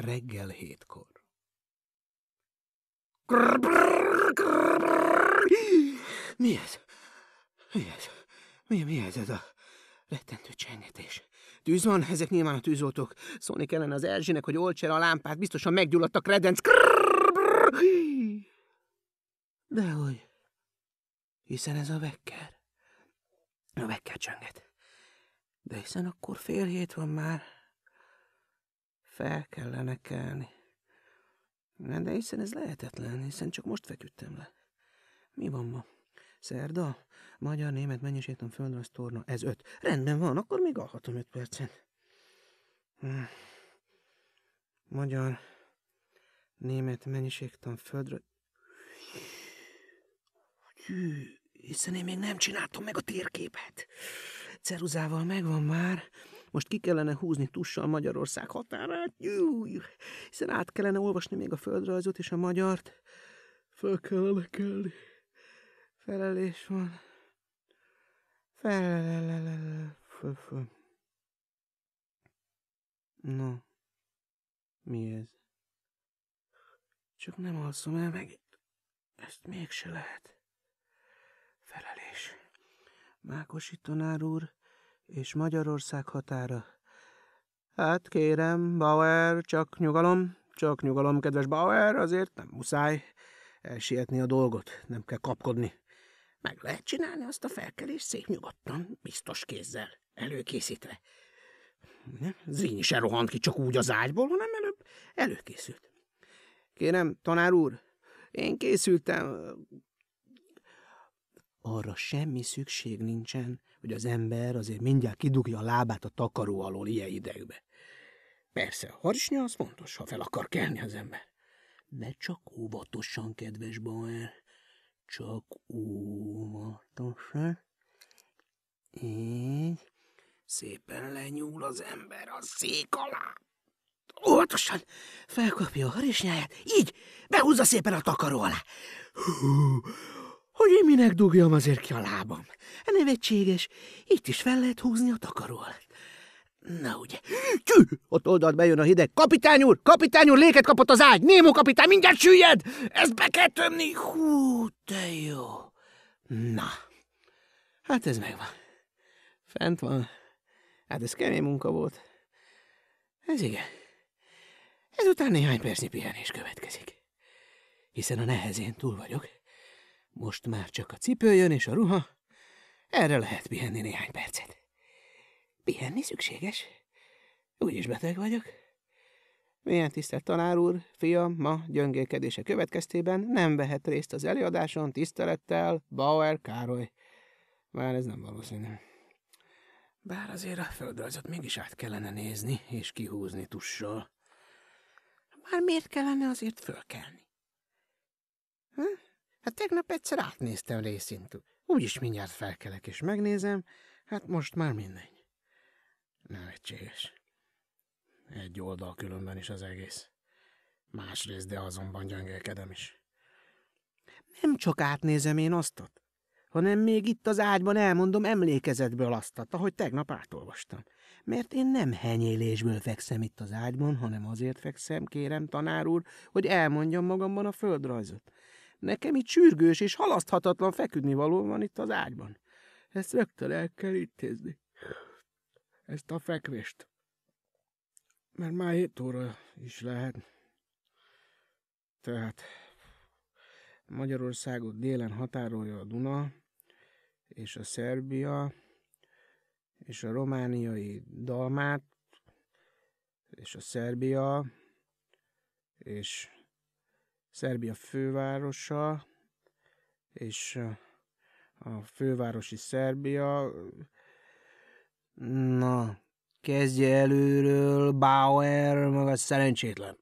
reggel hétkor. Mi ez? Mi ez? Mi, mi ez ez a rettentő csengetés? Tűz van? Ezek nyilván a tűzoltók. Szólni kellene az Erzsinek, hogy olcs el a lámpát, biztosan meggyulladt a kredenc. Dehogy. Hiszen ez a vekker. A vekker csönget. De hiszen akkor fél hét van már fel kellene kelni. De hiszen ez lehetetlen, hiszen csak most feküdtem le. Mi van ma? Szerda? Magyar, német, mennyiségtan földrajz torna. Ez öt. Rendben van, akkor még alhatom öt percen. Hm. Magyar, német, mennyiségtan földrajz... Hű, hiszen én még nem csináltam meg a térképet. Ceruzával megvan már, most ki kellene húzni tussal Magyarország határát, Júj! hiszen át kellene olvasni még a földrajzot és a magyart. Fel kellene kelni. Felelés van. Felelelelelel. No. Mi ez? Csak nem alszom el meg. Ezt mégse lehet és Magyarország határa. Hát kérem, Bauer, csak nyugalom, csak nyugalom, kedves Bauer, azért nem muszáj elsietni a dolgot, nem kell kapkodni. Meg lehet csinálni azt a felkelést szép nyugodtan, biztos kézzel, előkészítve. Zrínyi se rohant ki csak úgy az ágyból, hanem előbb előkészült. Kérem, tanár úr, én készültem. Arra semmi szükség nincsen, hogy az ember azért mindjárt kidugja a lábát a takaró alól ilyen idegbe. Persze, a harisnya az fontos, ha fel akar kelni az ember. De csak óvatosan, kedves Bauer, csak óvatosan. Így. Szépen lenyúl az ember a szék alá. Óvatosan felkapja a harisnyáját, így behúzza szépen a takaró alá. Hú, hogy én minek dugjam azért ki a lábam? Hát nevetséges, itt is fel lehet húzni a takaról. Na ugye. Tű! Ott oldalt bejön a hideg. Kapitány úr! Kapitány úr! Léket kapott az ágy! Némó kapitány! Mindjárt süllyed! Ezt be kell tömni! Hú, de jó! Na. Hát ez megvan. Fent van. Hát ez kemény munka volt. Ez igen. Ezután néhány percnyi pihenés következik. Hiszen a nehezén túl vagyok. Most már csak a cipőjön és a ruha, erre lehet pihenni néhány percet. Pihenni szükséges? Úgyis beteg vagyok. Milyen tisztelt tanár úr, fiam ma gyöngélkedése következtében nem vehet részt az előadáson tisztelettel Bauer Károly. Már ez nem valószínű. Bár azért a földrajzot mégis át kellene nézni és kihúzni tussal. Már miért kellene azért fölkelni? Hm? Hát tegnap egyszer átnéztem úgy Úgyis mindjárt felkelek és megnézem, hát most már mindegy. Nevetséges. Egy oldal különben is az egész. Másrészt, de azonban gyöngelkedem is. Nem csak átnézem én aztat, hanem még itt az ágyban elmondom emlékezetből aztat, ahogy tegnap átolvastam. Mert én nem henyélésből fekszem itt az ágyban, hanem azért fekszem, kérem, tanár úr, hogy elmondjam magamban a földrajzot. Nekem itt sürgős és halaszthatatlan feküdni való van itt az ágyban. Ezt rögtön el kell intézni. Ezt a fekvést. Mert már 7 óra is lehet. Tehát Magyarországot délen határolja a Duna, és a Szerbia, és a romániai Dalmát, és a Szerbia, és Szerbia fővárosa, és a fővárosi Szerbia. Na, kezdje előről Bauer, maga szerencsétlen.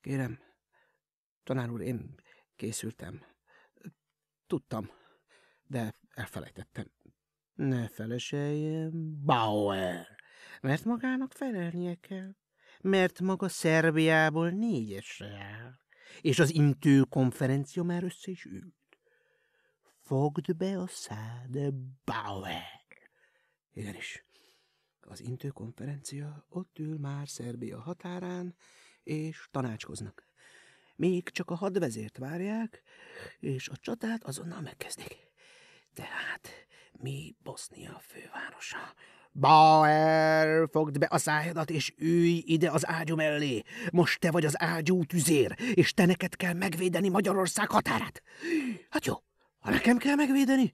Kérem, tanár úr, én készültem. Tudtam, de elfelejtettem. Ne feleseljem, Bauer, mert magának felelnie kell, mert maga Szerbiából négyesre áll és az intő konferencia már össze is ült. Fogd be a szád, Bauer! Igenis, az intő konferencia ott ül már Szerbia határán, és tanácskoznak. Még csak a hadvezért várják, és a csatát azonnal megkezdik. Tehát mi Bosznia fővárosa, Bauer, fogd be a szájadat, és ülj ide az ágyú mellé. Most te vagy az ágyú tüzér, és te neked kell megvédeni Magyarország határát. Hát jó, ha nekem kell megvédeni,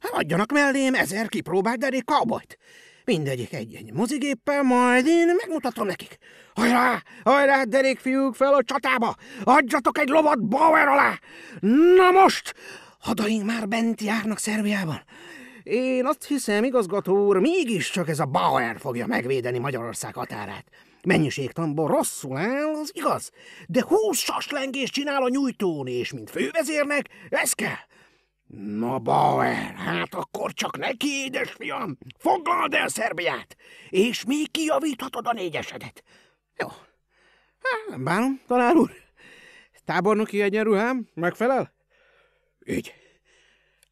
hát adjanak mellém ezer kipróbált derék kaubajt. Mindegyik egy-egy mozigéppel, majd én megmutatom nekik. Hajrá, hajrá, derék fiúk, fel a csatába! Adjatok egy lovat Bauer alá! Na most! Hadaink már bent járnak Szerbiában. Én azt hiszem, igazgató úr, mégiscsak ez a Bauer fogja megvédeni Magyarország határát. Mennyiségtamból rosszul áll, az igaz, de húsz saslengést csinál a nyújtón, és mint fővezérnek, ez kell. Na Bauer, hát akkor csak neki, édesfiam, foglald el Szerbiát, és még kijavíthatod a négyesedet. Jó, hát nem bánom, talán úr. Tábornoki egyenruhám megfelel? Így.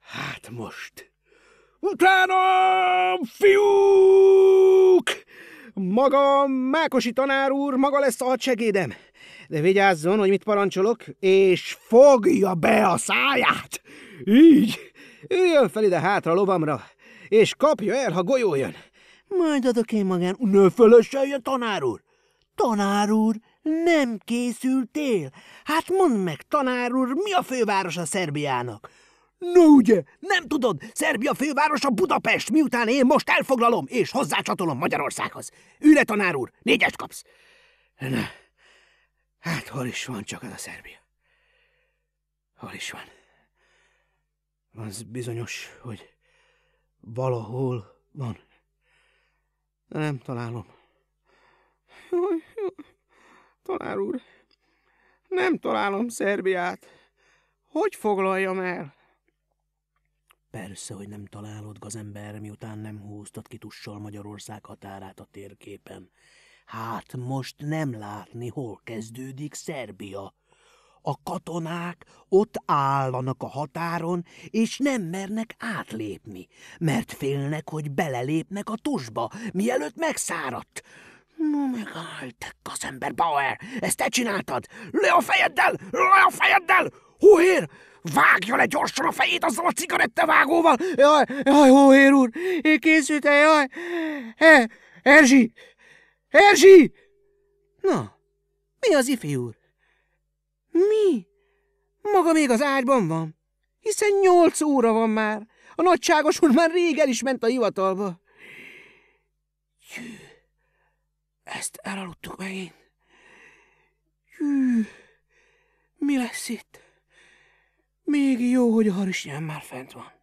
Hát most... Utánam, fiúk! Maga Mákosi tanár úr, maga lesz a hadsegédem. De vigyázzon, hogy mit parancsolok, és fogja be a száját! Így! Üljön fel ide hátra lovamra, és kapja el, ha golyó jön. Majd adok én magán. Ne feleselje, tanár úr! Tanár úr, nem készültél? Hát mondd meg, tanár úr, mi a fővárosa Szerbiának? Na ugye, nem tudod, Szerbia fővárosa Budapest, miután én most elfoglalom és hozzácsatolom Magyarországhoz. Üre, tanár úr, négyest kapsz. Na, hát hol is van csak az a Szerbia? Hol is van? Az bizonyos, hogy valahol van. De nem találom. jaj. Tanár úr, nem találom Szerbiát. Hogy foglaljam el? Persze, hogy nem találod gazember, miután nem húztad ki tussal Magyarország határát a térképen. Hát most nem látni, hol kezdődik Szerbia. A katonák ott állanak a határon, és nem mernek átlépni, mert félnek, hogy belelépnek a tusba, mielőtt megszáradt. No megállt, te gazember, Bauer! Ezt te csináltad! Le a fejeddel! Le a fejeddel! Hóhér! Vágja le gyorsan a fejét azzal a cigarettavágóval! Jaj, jaj, Hóhér úr! Készült el, jaj! He, Erzsi! Erzsi! Na, mi az ifi úr? Mi? Maga még az ágyban van, hiszen nyolc óra van már. A nagyságos úr már rég el is ment a hivatalba. Jű, ezt elaludtuk megint. Jű, mi lesz itt? Még jó, hogy a harisnyám már fent van.